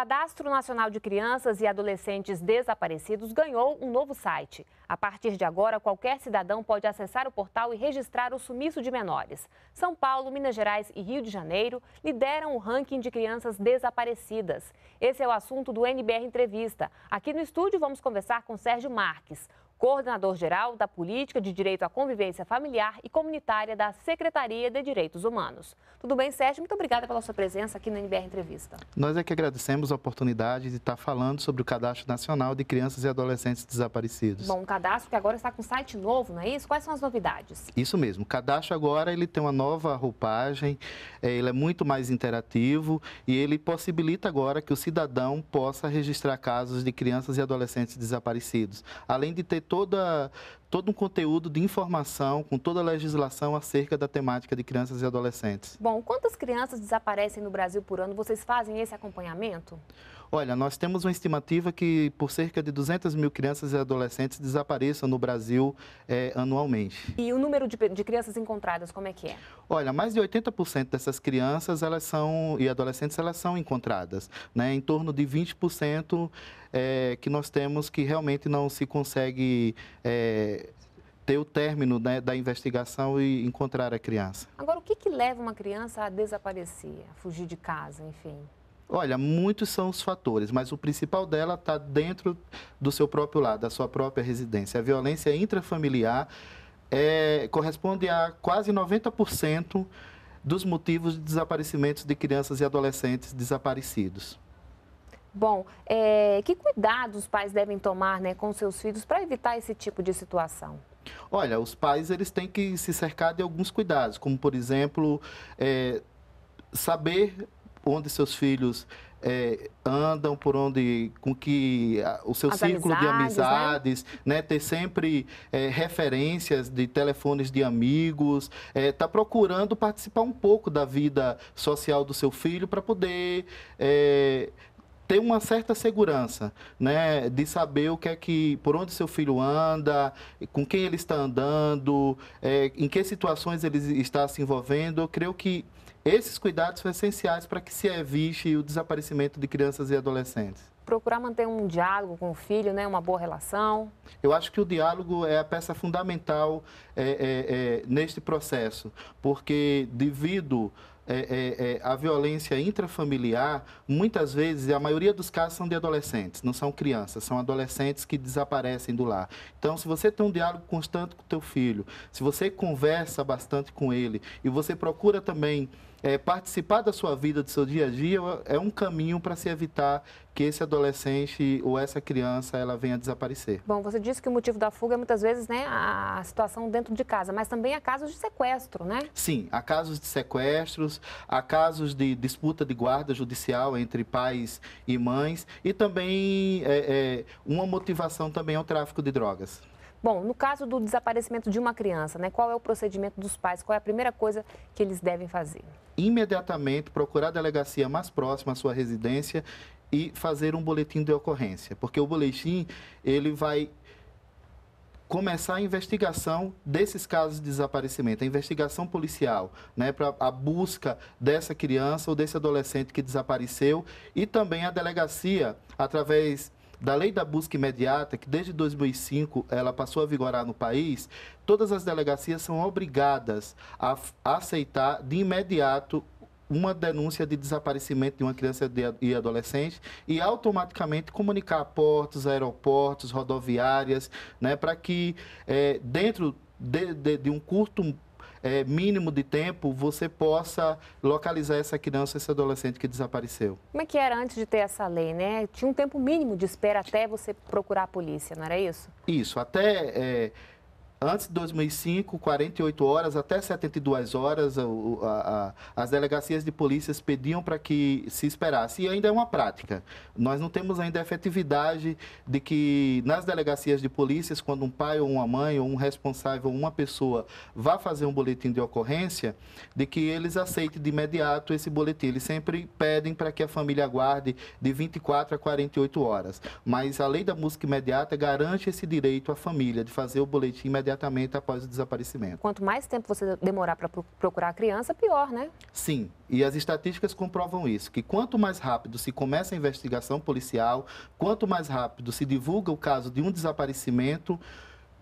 Cadastro Nacional de Crianças e Adolescentes Desaparecidos ganhou um novo site. A partir de agora, qualquer cidadão pode acessar o portal e registrar o sumiço de menores. São Paulo, Minas Gerais e Rio de Janeiro lideram o ranking de crianças desaparecidas. Esse é o assunto do NBR Entrevista. Aqui no estúdio, vamos conversar com Sérgio Marques, coordenador-geral da Política de Direito à Convivência Familiar e Comunitária da Secretaria de Direitos Humanos. Tudo bem, Sérgio? Muito obrigada pela sua presença aqui na NBR Entrevista. Nós é que agradecemos a oportunidade de estar falando sobre o Cadastro Nacional de Crianças e Adolescentes Desaparecidos. Bom, um cadastro que agora está com site novo, não é isso? Quais são as novidades? Isso mesmo. O cadastro agora ele tem uma nova roupagem, é, ele é muito mais interativo e ele possibilita agora que o cidadão possa registrar casos de crianças e adolescentes desaparecidos, além de ter toda, todo um conteúdo de informação, com toda a legislação acerca da temática de crianças e adolescentes. Bom, quantas crianças desaparecem no Brasil por ano? Vocês fazem esse acompanhamento? Olha, nós temos uma estimativa que por cerca de 200 mil crianças e adolescentes desapareçam no Brasil é, anualmente. E o número de, de, crianças encontradas, como é que é? Olha, mais de 80% dessas crianças elas são e adolescentes elas são encontradas, né? Em torno de 20% é, que nós temos que realmente não se consegue é, ter o término né, da investigação e encontrar a criança. Agora, o que, que leva uma criança a desaparecer, a fugir de casa, enfim? Olha, muitos são os fatores, mas o principal dela está dentro do seu próprio lado, da sua própria residência. A violência intrafamiliar é, corresponde a quase 90% dos motivos de desaparecimentos de crianças e adolescentes desaparecidos. Bom, é, que cuidados os pais devem tomar né, com seus filhos para evitar esse tipo de situação? Olha, os pais eles têm que se cercar de alguns cuidados, como por exemplo é, saber onde seus filhos é, andam, por onde, com que a, o seu As círculo amizades, de amizades, né? né? Ter sempre é, referências de telefones de amigos, é, tá procurando participar um pouco da vida social do seu filho para poder é, ter uma certa segurança, né, de saber o que é que, por onde seu filho anda, com quem ele está andando, é, em que situações ele está se envolvendo. Eu creio que esses cuidados são essenciais para que se evite o desaparecimento de crianças e adolescentes. Procurar manter um diálogo com o filho, né? uma boa relação. Eu acho que o diálogo é a peça fundamental é, é, é, neste processo, porque devido é, é, é, violência intrafamiliar, muitas vezes, a maioria dos casos são de adolescentes, não são crianças, são adolescentes que desaparecem do lar. Então, se você tem um diálogo constante com o teu filho, se você conversa bastante com ele e você procura também é, participar da sua vida, do seu dia a dia, é um caminho para se evitar que esse adolescente ou essa criança ela venha a desaparecer. Bom, você disse que o motivo da fuga é muitas vezes né, a situação dentro de casa, mas também há casos de sequestro, né? Sim, há casos de sequestros, há casos de disputa de guarda judicial entre pais e mães e também é, é, uma motivação também ao é tráfico de drogas. Bom, no caso do desaparecimento de uma criança, né, qual é o procedimento dos pais? Qual é a primeira coisa que eles devem fazer? imediatamente procurar a delegacia mais próxima à sua residência e fazer um boletim de ocorrência, porque o boletim ele vai começar a investigação desses casos de desaparecimento, a investigação policial, né, para a busca dessa criança ou desse adolescente que desapareceu e também a delegacia através da lei da busca imediata, que desde 2005 ela passou a vigorar no país, todas as delegacias são obrigadas a, aceitar de imediato uma denúncia de desaparecimento de uma criança e adolescente e automaticamente comunicar portos, aeroportos, rodoviárias, né, para que é, dentro de, de, de um curto é, mínimo de tempo você possa localizar essa criança, esse adolescente que desapareceu. Como é que era antes de ter essa lei, né? Tinha um tempo mínimo de espera até você procurar a polícia, não era isso? Isso, até. É, Antes de 2005, 48 horas até 72 horas, a, a, a, as delegacias de polícias pediam para que se esperasse. E ainda é uma prática. Nós não temos ainda efetividade de que nas delegacias de polícias, quando um pai ou uma mãe ou um responsável, ou uma pessoa vá fazer um boletim de ocorrência, de que eles aceitem de imediato esse boletim. Eles sempre pedem para que a família aguarde de 24 a 48 horas. Mas a lei da música imediata garante esse direito à família de fazer o boletim imediato imediatamente após o desaparecimento. Quanto mais tempo você demorar para procurar a criança, pior, né? Sim, e as estatísticas comprovam isso, que quanto mais rápido se começa a investigação policial, quanto mais rápido se divulga o caso de um desaparecimento,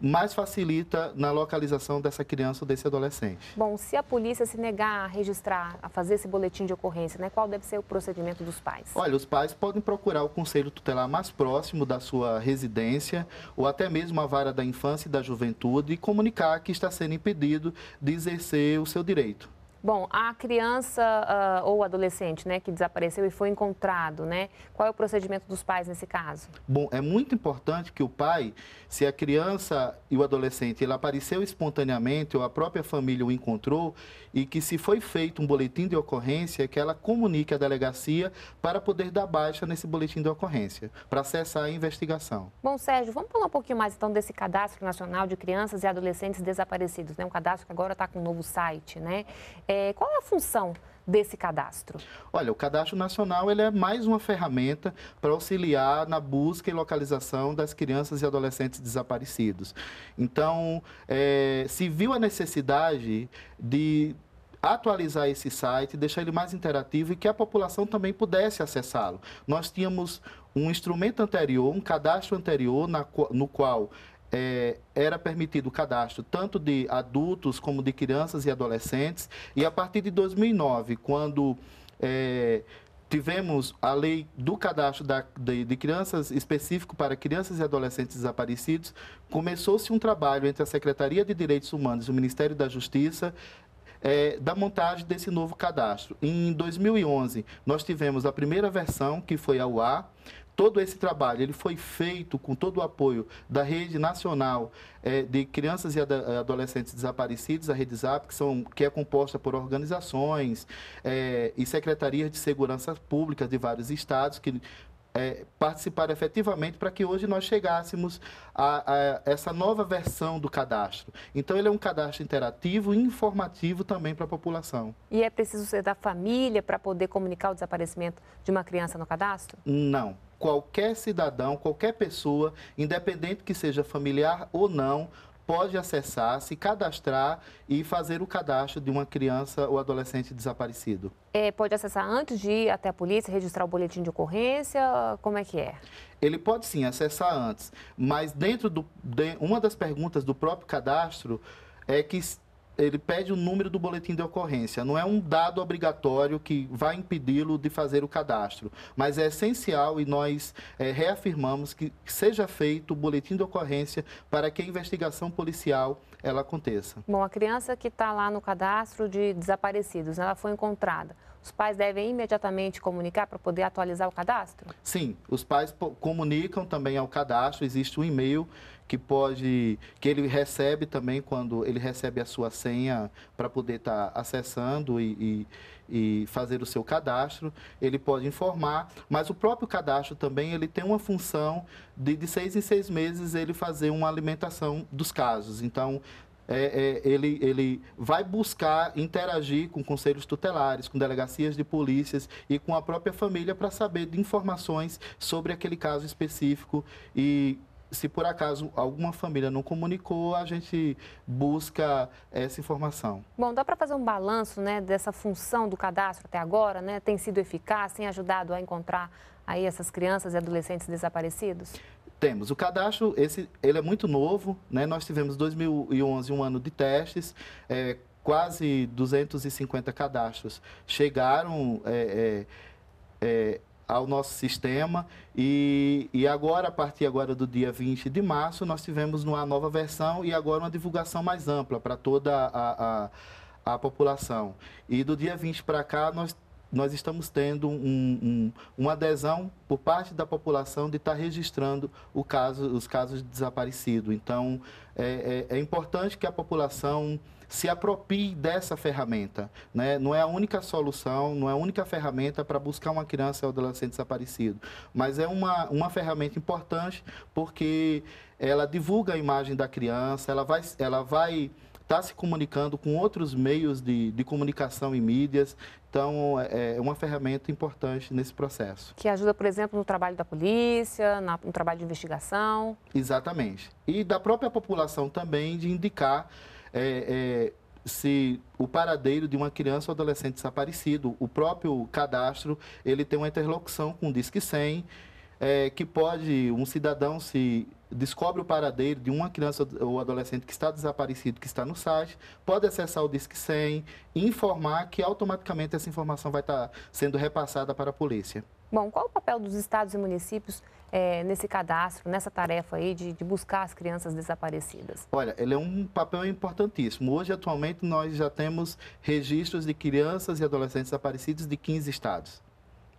mais facilita na localização dessa criança ou desse adolescente. Bom, se a polícia se negar a registrar, a fazer esse boletim de ocorrência, né, qual deve ser o procedimento dos pais? Olha, os pais podem procurar o conselho tutelar mais próximo da sua residência ou até mesmo a vara da infância e da juventude e comunicar que está sendo impedido de exercer o seu direito. Bom, a criança uh, ou adolescente, né, que desapareceu e foi encontrado, né? Qual é o procedimento dos pais nesse caso? Bom, é muito importante que o pai, se a criança e o adolescente ele apareceu espontaneamente ou a própria família o encontrou e que se foi feito um boletim de ocorrência, que ela comunique à delegacia para poder dar baixa nesse boletim de ocorrência, para acessar a investigação. Bom, Sérgio, vamos falar um pouquinho mais então desse cadastro nacional de crianças e adolescentes desaparecidos, né? Um cadastro que agora está com um novo site, né? É, qual é a função desse cadastro? Olha, o cadastro nacional ele é mais uma ferramenta para auxiliar na busca e localização das crianças e adolescentes desaparecidos. Então, é, se viu a necessidade de atualizar esse site, deixar ele mais interativo e que a população também pudesse acessá-lo. Nós tínhamos um instrumento anterior, um cadastro anterior na, no qual é, era permitido o cadastro tanto de adultos como de crianças e adolescentes. E a partir de 2009, quando é, tivemos a lei do cadastro da, de, de, crianças, específico para crianças e adolescentes desaparecidos, começou-se um trabalho entre a Secretaria de Direitos Humanos e o Ministério da Justiça. É, da montagem desse novo cadastro. Em 2011, nós tivemos a primeira versão, que foi ao ar, todo esse trabalho ele foi feito com todo o apoio da Rede Nacional é, de Crianças e Adolescentes Desaparecidos, a Rede ZAP, que, são, que é composta por organizações é, e secretarias de segurança pública de vários estados que é, participaram efetivamente para que hoje nós chegássemos a, a, essa nova versão do cadastro. Então, ele é um cadastro interativo e informativo também para a população. E é preciso ser da família para poder comunicar o desaparecimento de uma criança no cadastro? Não qualquer cidadão, qualquer pessoa, independente que seja familiar ou não, pode acessar, se cadastrar e fazer o cadastro de uma criança ou adolescente desaparecido. É, pode acessar antes de ir até a polícia, registrar o boletim de ocorrência? Como é que é? Ele pode sim acessar antes, mas dentro De, uma das perguntas do próprio cadastro é que ele pede o número do boletim de ocorrência. Não é um dado obrigatório que vai impedi-lo de fazer o cadastro, mas é essencial e nós é, reafirmamos que seja feito o boletim de ocorrência para que a investigação policial ela aconteça. Bom, a criança que está lá no cadastro de desaparecidos, ela foi encontrada. Os pais devem imediatamente comunicar para poder atualizar o cadastro? Sim, os pais comunicam também ao cadastro, existe um e-mail que pode que ele recebe também quando ele recebe a sua senha para poder estar tá acessando e, e, e, fazer o seu cadastro ele pode informar mas o próprio cadastro também ele tem uma função de, de seis em seis meses ele fazer uma alimentação dos casos então é, é, ele, ele vai buscar interagir com conselhos tutelares, com delegacias de polícias e com a própria família para saber de informações sobre aquele caso específico e se por acaso alguma família não comunicou, a gente busca essa informação. Bom, dá para fazer um balanço né, dessa função do cadastro até agora, né? Tem sido eficaz, tem ajudado a encontrar aí essas crianças e adolescentes desaparecidos? Temos. O cadastro, esse, ele é muito novo, né? Nós tivemos 2011 um ano de testes, é, quase 250 cadastros chegaram é, é, é, ao nosso sistema e, e agora, a partir agora do dia 20 de março, nós tivemos uma nova versão e agora uma divulgação mais ampla para toda a, a, a população. E do dia 20 para cá, nós nós estamos tendo um, um, uma adesão por parte da população de estar registrando caso, os casos de desaparecido. Então, é, é, é, importante que a população se aproprie dessa ferramenta. Né? Não é a única solução, não é a única ferramenta para buscar uma criança ou adolescente desaparecido, mas é uma, uma ferramenta importante porque ela divulga a imagem da criança, ela vai... Ela vai está se comunicando com outros meios de, de comunicação e mídias. Então, é, é uma ferramenta importante nesse processo. Que ajuda, por exemplo, no trabalho da polícia, no trabalho de investigação. Exatamente. E da própria população também de indicar. É, é, se o paradeiro de uma criança ou adolescente desaparecido, o próprio cadastro, ele tem uma interlocução com o Disque 100, é, que pode um cidadão se descobre o paradeiro de uma criança ou adolescente que está desaparecido, que está no site, pode acessar o Disque 100, informar que automaticamente essa informação vai estar sendo repassada para a polícia. Bom, qual o papel dos estados e municípios é, nesse cadastro, nessa tarefa aí de, de, buscar as crianças desaparecidas? Olha, ele é um papel importantíssimo. Hoje, atualmente, nós já temos registros de crianças e adolescentes desaparecidos de 15 estados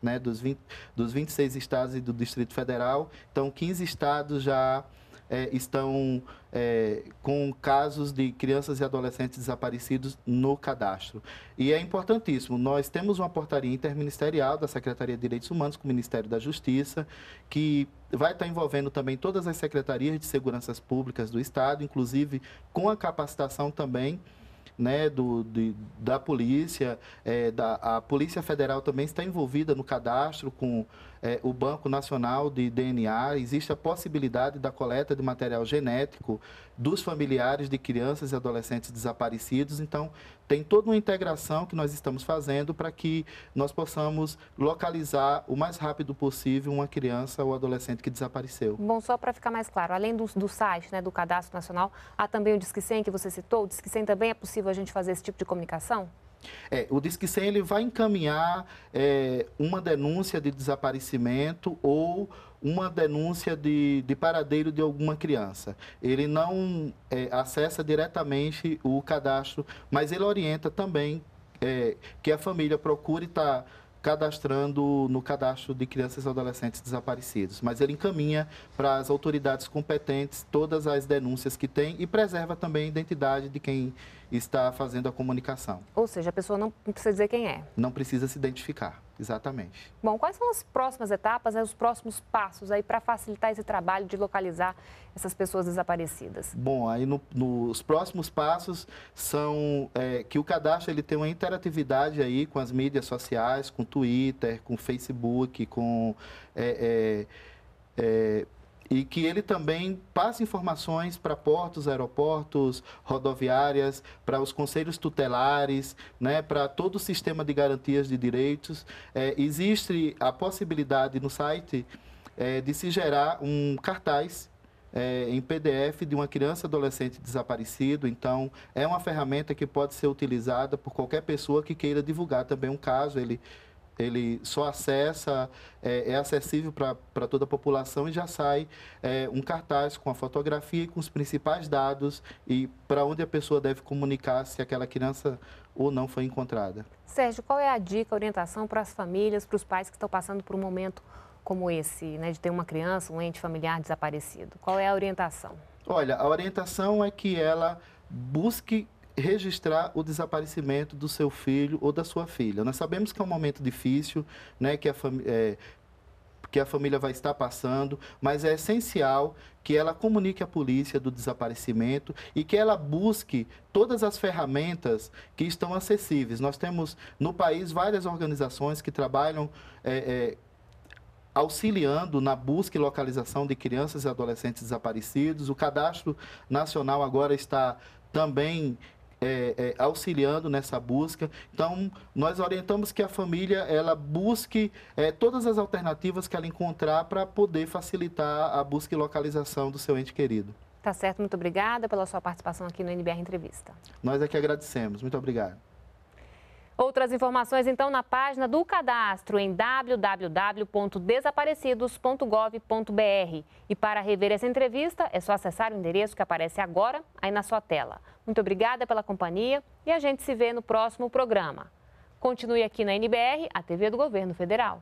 né, dos, 20, dos 26 estados e do Distrito Federal. Então, 15 estados já é, estão é, com casos de crianças e adolescentes desaparecidos no cadastro. E é importantíssimo, nós temos uma portaria interministerial da Secretaria de Direitos Humanos com o Ministério da Justiça, que vai estar envolvendo também todas as secretarias de seguranças públicas do Estado, inclusive com a capacitação também né, do, de, da polícia, é, da, a Polícia Federal também está envolvida no cadastro com, é, o Banco Nacional de DNA, existe a possibilidade da coleta de material genético dos familiares de crianças e adolescentes desaparecidos. Então, tem toda uma integração que nós estamos fazendo para que nós possamos localizar o mais rápido possível uma criança ou adolescente que desapareceu. Bom, só para ficar mais claro, além do, do site, né, do Cadastro Nacional, há também o Disque 100 que você citou. O Disque 100 também é possível a gente fazer esse tipo de comunicação? É, o Disque 100 ele vai encaminhar é, uma denúncia de desaparecimento ou uma denúncia de, de paradeiro de alguma criança. Ele não é, acessa diretamente o cadastro, mas ele orienta também é, que a família procure estar tá cadastrando no cadastro de crianças e adolescentes desaparecidos. Mas ele encaminha para as autoridades competentes todas as denúncias que tem e preserva também a identidade de quem está fazendo a comunicação. Ou seja, a pessoa não precisa dizer quem é. Não precisa se identificar, exatamente. Bom, quais são as próximas etapas, né, os próximos passos aí para facilitar esse trabalho de localizar essas pessoas desaparecidas? Bom, aí no, nos próximos passos são é, que o cadastro ele tem uma interatividade aí com as mídias sociais, com Twitter, com Facebook, com é, é, é e que ele também passe informações para portos, aeroportos, rodoviárias, para os conselhos tutelares, né, para todo o sistema de garantias de direitos. É, existe a possibilidade no site é, de se gerar um cartaz é, em PDF de uma criança adolescente desaparecido. Então, é uma ferramenta que pode ser utilizada por qualquer pessoa que queira divulgar também um caso. Ele ele só acessa, é, é acessível para toda a população e já sai é, um cartaz com a fotografia e com os principais dados e para onde a pessoa deve comunicar se aquela criança ou não foi encontrada. Sérgio, qual é a dica, a orientação para as famílias, para os pais que estão passando por um momento como esse, né, de ter uma criança, um ente familiar desaparecido? Qual é a orientação? Olha, a orientação é que ela busque registrar o desaparecimento do seu filho ou da sua filha. Nós sabemos que é um momento difícil, né, que a família é, que a família vai estar passando, mas é essencial que ela comunique à polícia do desaparecimento e que ela busque todas as ferramentas que estão acessíveis. Nós temos no país várias organizações que trabalham é, é, auxiliando na busca e localização de crianças e adolescentes desaparecidos. O Cadastro Nacional agora está também é, é, auxiliando nessa busca. Então, nós orientamos que a família ela busque é, todas as alternativas que ela encontrar para poder facilitar a busca e localização do seu ente querido. Tá certo, muito obrigada pela sua participação aqui no NBR Entrevista. Nós é que agradecemos, muito obrigado. Outras informações, então, na página do cadastro em www.desaparecidos.gov.br. E para rever essa entrevista, é só acessar o endereço que aparece agora aí na sua tela. Muito obrigada pela companhia e a gente se vê no próximo programa. Continue aqui na NBR, a TV do Governo Federal.